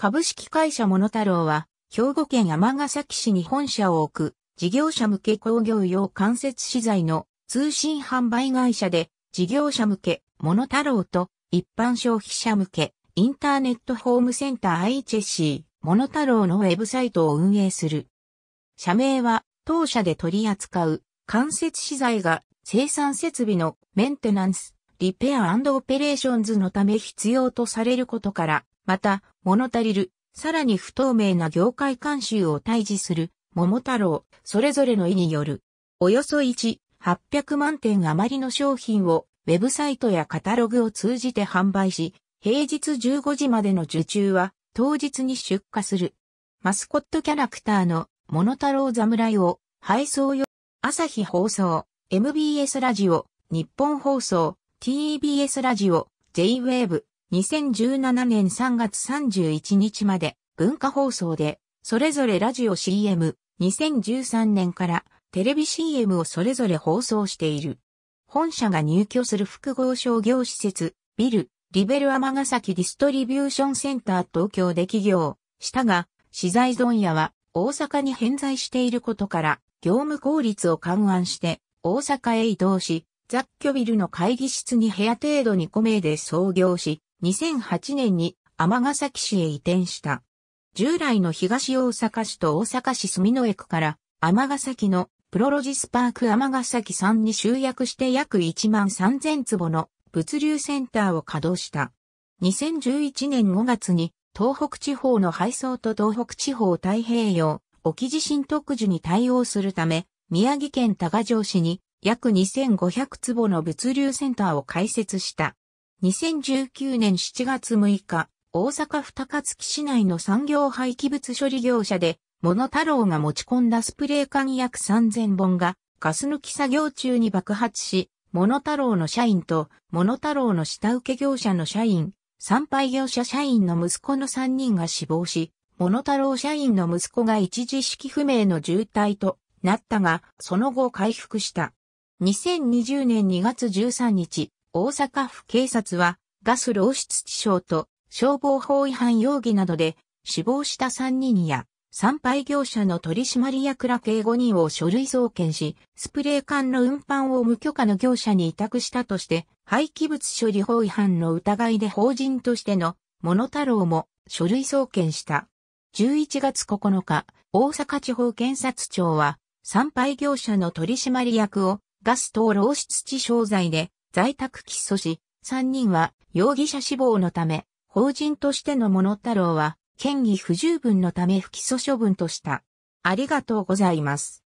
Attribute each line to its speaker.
Speaker 1: 株式会社モノタロウは、兵庫県ヶ崎市に本社を置く、事業者向け工業用間接資材の通信販売会社で、事業者向けモノタロウと、一般消費者向けインターネットホームセンター i HSC モノタロウのウェブサイトを運営する。社名は、当社で取り扱う間接資材が生産設備のメンテナンス、リペアオペレーションズのため必要とされることから、また、物足りる、さらに不透明な業界慣習を退治する、桃太郎、それぞれの意による、およそ1、800万点余りの商品を、ウェブサイトやカタログを通じて販売し、平日15時までの受注は、当日に出荷する。マスコットキャラクターの、桃太郎侍を、配送よ、朝日放送、MBS ラジオ、日本放送、TBS ラジオ、J-Wave、2017年3月31日まで文化放送で、それぞれラジオ CM、2013年からテレビ CM をそれぞれ放送している。本社が入居する複合商業施設、ビル、リベル尼崎ディストリビューションセンター東京で起業したが、資材問屋は大阪に偏在していることから、業務効率を勘案して大阪へ移動し、雑居ビルの会議室に部屋程度に個名で創業し、2008年に尼崎市へ移転した。従来の東大阪市と大阪市住之江区から尼崎のプロロジスパーク尼崎さんに集約して約1万3000坪の物流センターを稼働した。2011年5月に東北地方の配送と東北地方太平洋沖地震特需に対応するため、宮城県多賀城市に約2500坪の物流センターを開設した。2019年7月6日、大阪府高槻市内の産業廃棄物処理業者で、モノタロウが持ち込んだスプレー缶約3000本が、ガス抜き作業中に爆発し、モノタロウの社員と、モノタロウの下請け業者の社員、参拝業者社員の息子の3人が死亡し、モノタロウ社員の息子が一時式不明の重体となったが、その後回復した。2020年2月13日、大阪府警察はガス漏出致傷と消防法違反容疑などで死亡した3人や参拝業者の取締役ら計5人を書類送検し、スプレー缶の運搬を無許可の業者に委託したとして、廃棄物処理法違反の疑いで法人としての、モノタロウも書類送検した。11月9日、大阪地方検察庁は、参拝業者の取締役をガス等漏出致傷罪で在宅起訴し、3人は容疑者死亡のため、法人としての物太郎は、嫌疑不十分のため不起訴処分とした。ありがとうございます。